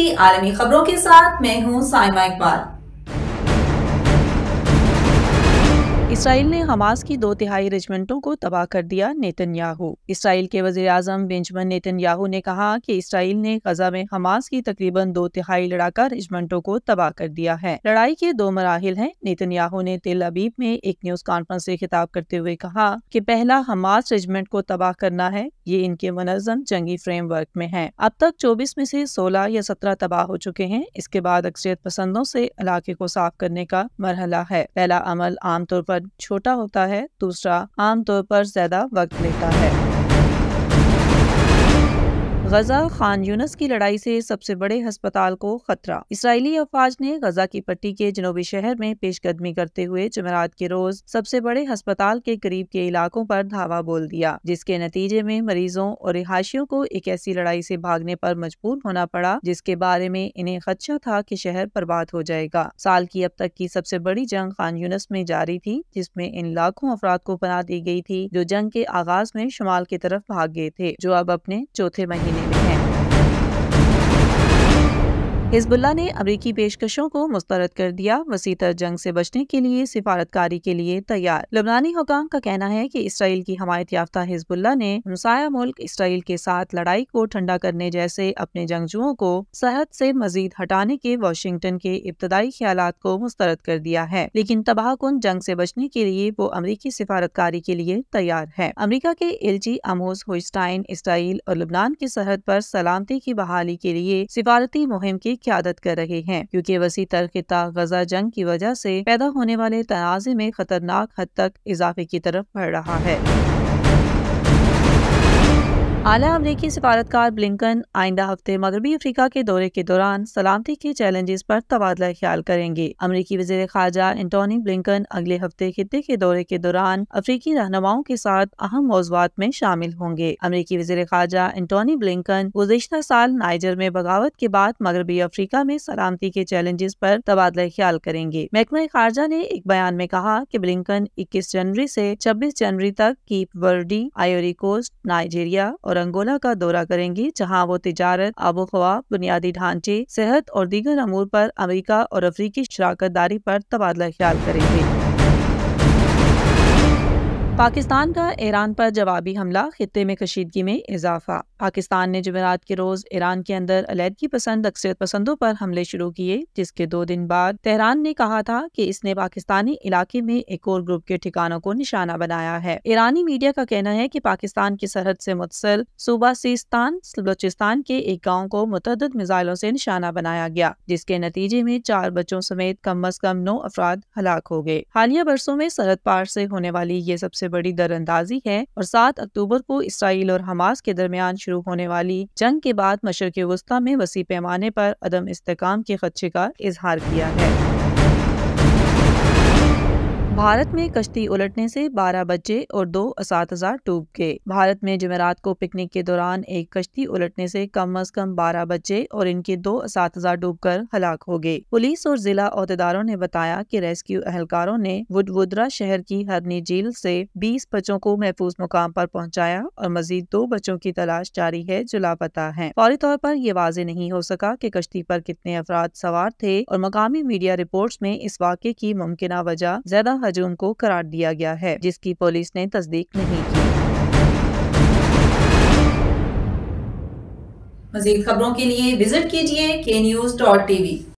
की आलमी खबरों के साथ मैं हूं साइमा इकबाल इसराइल ने हमास की दो तिहाई रेजिमेंटों को तबाह कर दिया नेतन्याहू इसराइल के वजे अजम बेंजमन नेतन्याहू ने कहा कि इसराइल ने गजा में हमास की तकरीबन दो तिहाई लड़ाका रेजिमेंटों को तबाह कर दिया है लड़ाई के दो मराहल हैं नेतन्याहू ने तेल अबीब में एक न्यूज कॉन्फ्रेंस से खिताब करते हुए कहा कि पहला हमास रेजिमेंट को तबाह करना है ये इनके मनजम जंगी फ्रेमवर्क में है अब तक चौबीस में से सोलह या सत्रह तबाह हो चुके हैं इसके बाद अक्सरियत पसंदों से इलाके को साफ करने का मरहला है पहला अमल आमतौर पर छोटा होता है दूसरा आमतौर पर ज्यादा वक्त लेता है गजा खान यूनस की लड़ाई से सबसे बड़े अस्पताल को खतरा इसराइली अफवाज ने गजा की पट्टी के जनूबी शहर में पेशकदमी करते हुए जमेरात के रोज सबसे बड़े अस्पताल के करीब के इलाकों पर धावा बोल दिया जिसके नतीजे में मरीजों और रिहायशियों को एक ऐसी लड़ाई से भागने पर मजबूर होना पड़ा जिसके बारे में इन्हें खदशा था कि शहर बर्बाद हो जाएगा साल की अब तक की सबसे बड़ी जंग खान यूनस में जारी थी जिसमे इन लाखों अफराद को बना दी गयी थी जो जंग के आगाज में शुमाल की तरफ भाग गए थे जो अब अपने चौथे महीने Okay. हिजबुल्ला ने अमरीकी पेशकशों को मुस्तरद कर दिया वसीतर जंग से बचने के लिए सिफारतकारी के लिए तैयार लबनानी हुकाम का कहना है कि इसराइल की हमायत याफ्ता हिजबुल्ला ने मुसाया मुल्क इसराइल के साथ लड़ाई को ठंडा करने जैसे अपने जंगजुओं को सरहद से मजीद हटाने के वाशिंगटन के इब्तदाई ख्याल को मुस्तरद कर दिया है लेकिन तबाहकुन जंग से बचने के लिए वो अमरीकी सिफारतकारी के लिए तैयार है अमरीका के L G Amos Hochstein Israel और लबनान की सरहद आरोप सलामती की बहाली के लिए सिफारती मुहिम के की आदत कर रहे हैं क्योंकि वसी तरखिता गजा जंग की वजह से पैदा होने वाले तनाजे में खतरनाक हद तक इजाफे की तरफ बढ़ रहा है आला अमरीकी सफारतकार ब्लिंकन आइंदा हफ्ते मगरबी अफ्रीका के दौरे के दौरान सलामती के चैलेंजेस पर तबादला ख्याल करेंगे अमरीकी वजीर खारजा एंटोनी ब्लिंकन अगले हफ्ते खत्े के दौरे के दौरान अफ्रीकी रहनुमाओं के साथ अहम मौजूद में शामिल होंगे अमरीकी वजीर खारजा एंटोनी ब्लिंकन गुजशत साल नाइजर में बगावत के बाद मगरबी अफ्रीका में सलामती के चैलेंजेस पर तबादला ख्याल करेंगे महकमा खारजा ने एक बयान में कहा की ब्लिंकन इक्कीस जनवरी ऐसी छब्बीस जनवरी तक Cape Verde Ivory Coast Nigeria और अंगोला का दौरा करेंगी जहाँ वो तजारत आबोखवा बुनियादी ढांचे सेहत और दीगर अमूर पर अमेरिका और अफ्रीकी शराकत दारी पर तबादला ख्याल करेंगे पाकिस्तान का ईरान पर जवाबी हमला खत्े में कशीदगी में इजाफा पाकिस्तान ने जमेरात के रोज़ ईरान के अंदर अलीहदगी पसंद अक्सर पसंदों पर हमले शुरू किए जिसके दो दिन बाद तेहरान ने कहा था कि इसने पाकिस्तानी इलाके में एक और ग्रुप के ठिकानों को निशाना बनाया है ईरानी मीडिया का कहना है कि पाकिस्तान की सरहद से मुतसल सूबा सिस्तान बलोचिस्तान के एक गाँव को मुतद मिजाइलों से निशाना बनाया गया जिसके नतीजे में चार बच्चों समेत कम अज कम नौ अफराद हलाक हो गए हालिया बरसों में सरहद पार से होने वाली ये सबसे बड़ी दरअंदाजी है और सात अक्टूबर को इसराइल और हमास के दरमियान शुरू होने वाली जंग के बाद मशरक वस्ती में वसी पैमाने पर अदम इस्तेकाम के खदशे का इजहार किया है भारत में कश्ती उलटने से 12 बच्चे और दो इस डूब गए भारत में जमेरात को पिकनिक के दौरान एक कश्ती उलटने से कम अज कम 12 बच्चे और इनके दो इस डूबकर हलाक हो गए पुलिस और जिला अहदेदारों ने बताया कि रेस्क्यू एहलकारों ने वुडवुद्रा शहर की हरनी झील से 20 बच्चों को महफूज मुकाम पर पहुँचाया और मजीद दो बच्चों की तलाश जारी है जो लापता है फौरी तौर पर ये वाजे नहीं हो सका की कश्ती पर कितने अफराद सवार थे और मकामी मीडिया रिपोर्ट में इस वाक्य की मुमकिन वजह ज्यादा मजरूम को करार दिया गया है जिसकी पुलिस ने तस्दीक नहीं की मजीद खबरों के लिए विजिट कीजिए के न्यूज डॉट टीवी